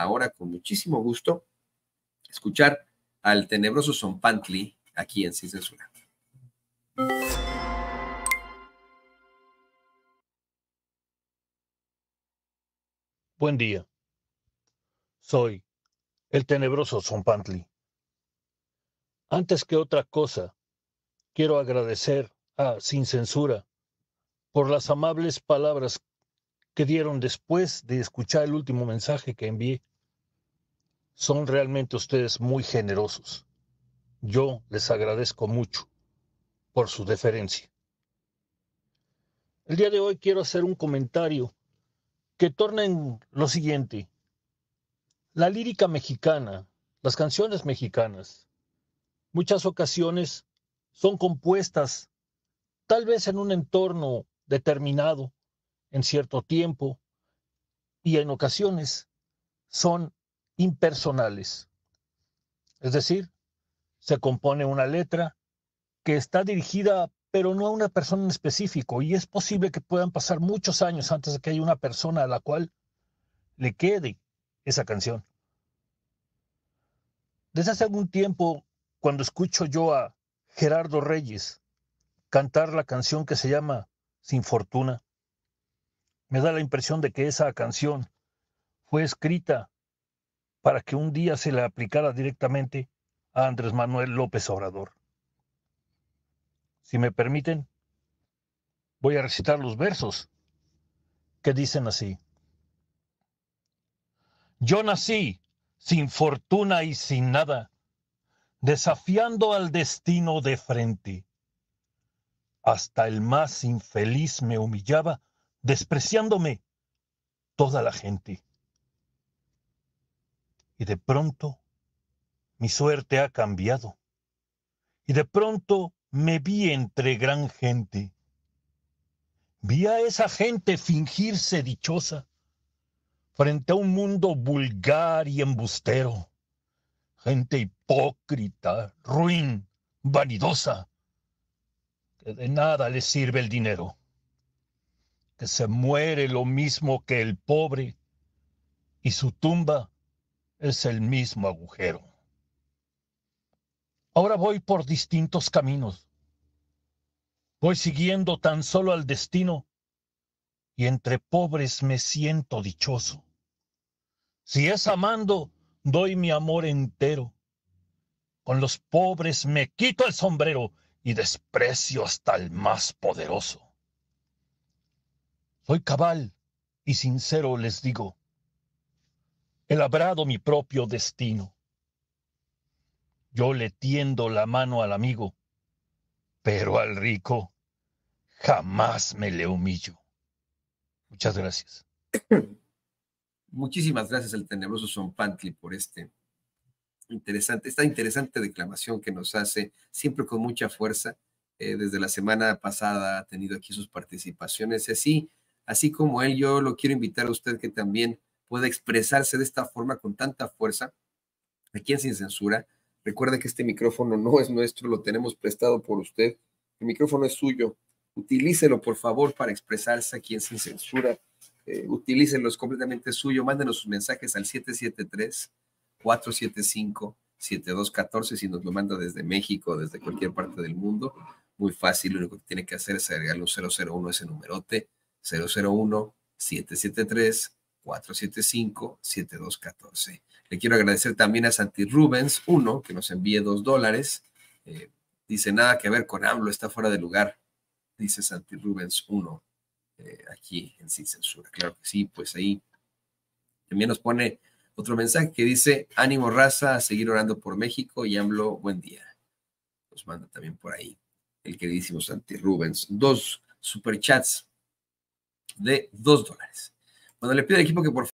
ahora con muchísimo gusto escuchar al tenebroso Sompantli aquí en Sin Censura. Buen día. Soy el tenebroso Sompantli. Antes que otra cosa, quiero agradecer a Sin Censura por las amables palabras que dieron después de escuchar el último mensaje que envié. Son realmente ustedes muy generosos. Yo les agradezco mucho por su deferencia. El día de hoy quiero hacer un comentario que torna en lo siguiente. La lírica mexicana, las canciones mexicanas, muchas ocasiones son compuestas tal vez en un entorno determinado, en cierto tiempo, y en ocasiones son impersonales. Es decir, se compone una letra que está dirigida pero no a una persona en específico y es posible que puedan pasar muchos años antes de que haya una persona a la cual le quede esa canción. Desde hace algún tiempo, cuando escucho yo a Gerardo Reyes cantar la canción que se llama Sin Fortuna, me da la impresión de que esa canción fue escrita para que un día se le aplicara directamente a Andrés Manuel López Obrador. Si me permiten, voy a recitar los versos que dicen así. Yo nací sin fortuna y sin nada, desafiando al destino de frente. Hasta el más infeliz me humillaba, despreciándome toda la gente. Y de pronto mi suerte ha cambiado. Y de pronto me vi entre gran gente. Vi a esa gente fingirse dichosa frente a un mundo vulgar y embustero. Gente hipócrita, ruin, vanidosa, que de nada le sirve el dinero, que se muere lo mismo que el pobre y su tumba es el mismo agujero. Ahora voy por distintos caminos. Voy siguiendo tan solo al destino y entre pobres me siento dichoso. Si es amando, doy mi amor entero. Con los pobres me quito el sombrero y desprecio hasta el más poderoso. Soy cabal y sincero les digo, He labrado mi propio destino. Yo le tiendo la mano al amigo, pero al rico jamás me le humillo. Muchas gracias. Muchísimas gracias al tenebroso Pantli por este interesante, esta interesante declamación que nos hace, siempre con mucha fuerza. Eh, desde la semana pasada ha tenido aquí sus participaciones. así, así como él, yo lo quiero invitar a usted que también puede expresarse de esta forma con tanta fuerza, aquí en Sin Censura. recuerde que este micrófono no es nuestro, lo tenemos prestado por usted. El micrófono es suyo. Utilícelo, por favor, para expresarse aquí en Sin Censura. Eh, utilícelo, es completamente suyo. Mándenos sus mensajes al 773-475-7214 si nos lo manda desde México, desde cualquier parte del mundo. Muy fácil, lo único que tiene que hacer es agregarle un 001 ese numerote, 001 773 475-7214. Le quiero agradecer también a Santi Rubens, uno, que nos envíe dos dólares. Eh, dice, nada que ver con AMLO, está fuera de lugar, dice Santi Rubens, uno, eh, aquí en Sin Censura. Claro que sí, pues ahí también nos pone otro mensaje que dice, ánimo raza, a seguir orando por México y AMLO, buen día. Nos manda también por ahí el queridísimo Santi Rubens. Dos superchats de dos dólares. Cuando le pido al equipo que por